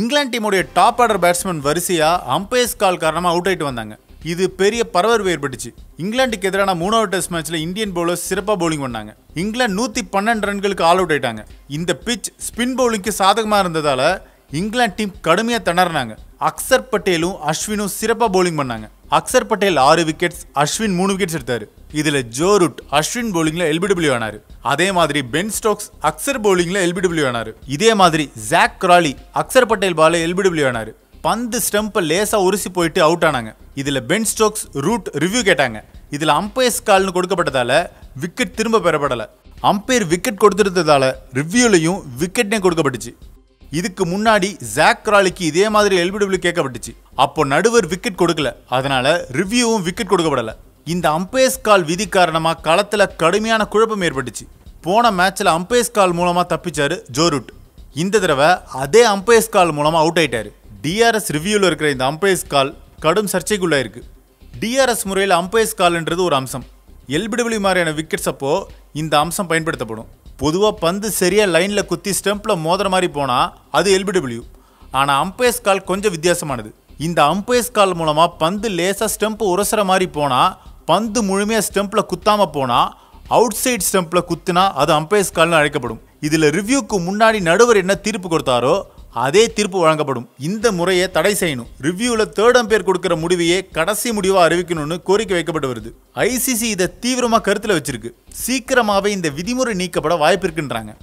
இங்கிலாந்து டீமுடைய top order batsman வரிசையாக umpires call காரணமாக அவுட் ஆகிட்டு வந்தாங்க இது பெரிய பரவல் ஏற்பட்டுச்சு இங்கிலாந்துக்கு எதிரான மூணாவது டெஸ்ட் மேட்ச்ல இந்தியன் பவுலர்ஸ் சிறப்பாக பவுலிங் பண்ணாங்க இங்கிலாந்து நூற்றி பன்னெண்டு ரன்களுக்கு ஆல் அவுட் ஆயிட்டாங்க இந்த பிச் ஸ்பின் பவுலிங்க்கு சாதகமாக இருந்ததால் இங்கிலாந்து டீம் கடுமையாக திணறினாங்க அக்சர் பட்டேலும் அஸ்வினும் சிறப்பாக பவுலிங் பண்ணாங்க அக்சர் பட்டேல் ஆறு விக்கெட்ஸ் அஸ்வின் மூணு விக்கெட்ஸ் எடுத்தார் இதில் ரூட் அஸ்வின் பவுலிங்கில் எல்பிடபிள்யூ ஆனார் அதே மாதிரி பென் ஸ்டோக்ஸ் அக்சர் பவுலிங்கில் எல்பிடபிள்யூ ஆனார் இதே மாதிரி ஜாக் கிராலி அக்சர் பட்டேல் பால எல்பிடபிள்யூ ஆனார் பந்து ஸ்டெம்பை லேசாக உரிசி போயிட்டு அவுட் ஆனாங்க இதில் பென் ஸ்டோக்ஸ் ரூட் ரிவ்யூ கேட்டாங்க இதில் அம்பையர்ஸ் கால்னு கொடுக்கப்பட்டதால விக்கெட் திரும்ப பெறப்படலை அம்பையர் விக்கெட் கொடுத்துருந்ததால ரிவ்யூலையும் விக்கெட்னே கொடுக்கப்பட்டுச்சு இதுக்கு முன்னாடி ஜாக் கிராலிக்கு இதே மாதிரி எல்பிடபிள்யூ கேட்கப்பட்டுச்சு அப்போ நடுவர் விக்கெட் கொடுக்கல அதனால ரிவ்யூவும் விக்கெட் கொடுக்கப்படலை இந்த அம்பேஸ் கால் விதி காரணமாக களத்தில் கடுமையான குழப்பம் ஏற்பட்டுச்சு போன மேட்ச்சில் அம்பேஸ் கால் மூலமாக தப்பிச்சார் ஜோரூட் இந்த தடவை அதே அம்பேஸ் கால் மூலமாக அவுட் ஆயிட்டார் டிஆர்எஸ் ரிவ்யூவில் இருக்கிற இந்த அம்பேஸ் கால் கடும் சர்ச்சைக்குள்ளே இருக்குது டிஆர்எஸ் முறையில் அம்பேஸ் கால்ன்றது ஒரு அம்சம் எல்பிடபிள்யூ மாதிரியான விக்கெட்ஸ் அப்போ இந்த அம்சம் பயன்படுத்தப்படும் பொதுவாக பந்து சரியாக லைனில் குத்தி ஸ்டெம்பில் மோதுற மாதிரி போனால் அது எல்பிடபிள்யூ ஆனால் அம்பையர்ஸ் கால் கொஞ்சம் வித்தியாசமானது இந்த அம்பையர்ஸ் கால் மூலமாக பந்து லேசாக ஸ்டெம்பு உரசுற மாதிரி போனால் பந்து முழுமையாக ஸ்டெம்பில் குத்தாமல் போனால் அவுட் சைடு ஸ்டெம்பில் குத்துனா அது அம்பையர்ஸ் கால்னு அழைக்கப்படும் இதில் ரிவ்யூக்கு முன்னாடி நடுவர் என்ன தீர்ப்பு கொடுத்தாரோ அதே தீர்ப்பு வழங்கப்படும் இந்த முறையை தடை செய்யணும் ரிவ்யூவில் தேர்ட் அம்பேர் கொடுக்குற முடிவையே கடைசி முடிவாக அறிவிக்கணும்னு கோரிக்கை வைக்கப்பட்டு வருது ஐசிசி இதை தீவிரமாக கருத்தில் வச்சிருக்கு சீக்கிரமாகவே இந்த விதிமுறை நீக்கப்பட வாய்ப்பு இருக்குன்றாங்க